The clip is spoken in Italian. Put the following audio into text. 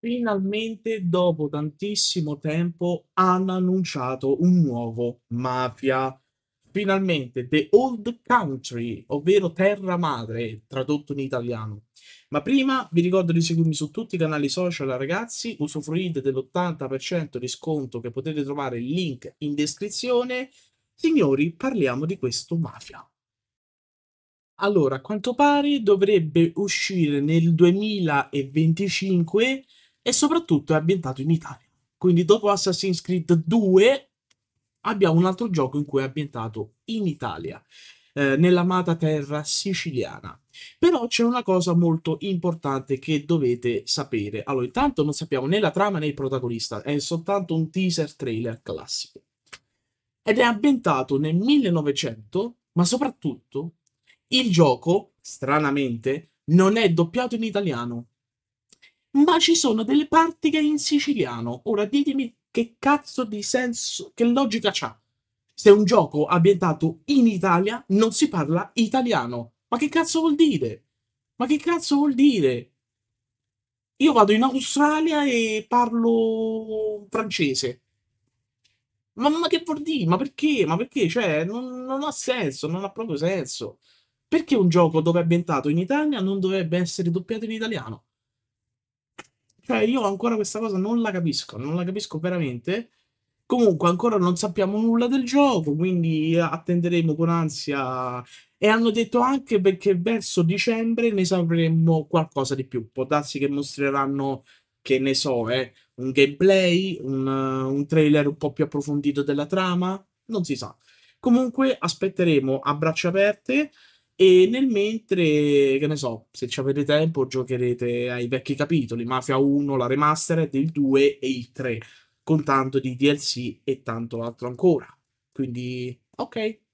finalmente dopo tantissimo tempo hanno annunciato un nuovo Mafia. Finalmente The Old Country, ovvero Terra Madre, tradotto in italiano. Ma prima vi ricordo di seguirmi su tutti i canali social, ragazzi, usufruite dell'80% di sconto che potete trovare il link in descrizione. Signori, parliamo di questo Mafia. Allora, a quanto pare dovrebbe uscire nel 2025 e soprattutto è ambientato in Italia. Quindi dopo Assassin's Creed 2 abbiamo un altro gioco in cui è ambientato in Italia, eh, nell'amata terra siciliana. Però c'è una cosa molto importante che dovete sapere. Allora, intanto non sappiamo né la trama né il protagonista, è soltanto un teaser trailer classico. Ed è ambientato nel 1900, ma soprattutto il gioco, stranamente, non è doppiato in italiano, ma ci sono delle parti partiche in siciliano. Ora ditemi che cazzo di senso, che logica c'ha. Se un gioco ambientato in Italia non si parla italiano, ma che cazzo vuol dire? Ma che cazzo vuol dire? Io vado in Australia e parlo francese. Ma, ma che vuol dire? Ma perché? Ma perché? Cioè, non, non ha senso, non ha proprio senso. Perché un gioco dove è ambientato in Italia non dovrebbe essere doppiato in italiano? Cioè, io ancora questa cosa non la capisco, non la capisco veramente. Comunque, ancora non sappiamo nulla del gioco, quindi attenderemo con ansia. E hanno detto anche perché verso dicembre ne sapremo qualcosa di più. Può darsi che mostreranno, che ne so, eh, un gameplay, un, un trailer un po' più approfondito della trama. Non si sa. Comunque, aspetteremo a braccia aperte. E nel mentre, che ne so, se ci avete tempo, giocherete ai vecchi capitoli, Mafia 1, la remastered, il 2 e il 3, con tanto di DLC e tanto altro ancora. Quindi, ok,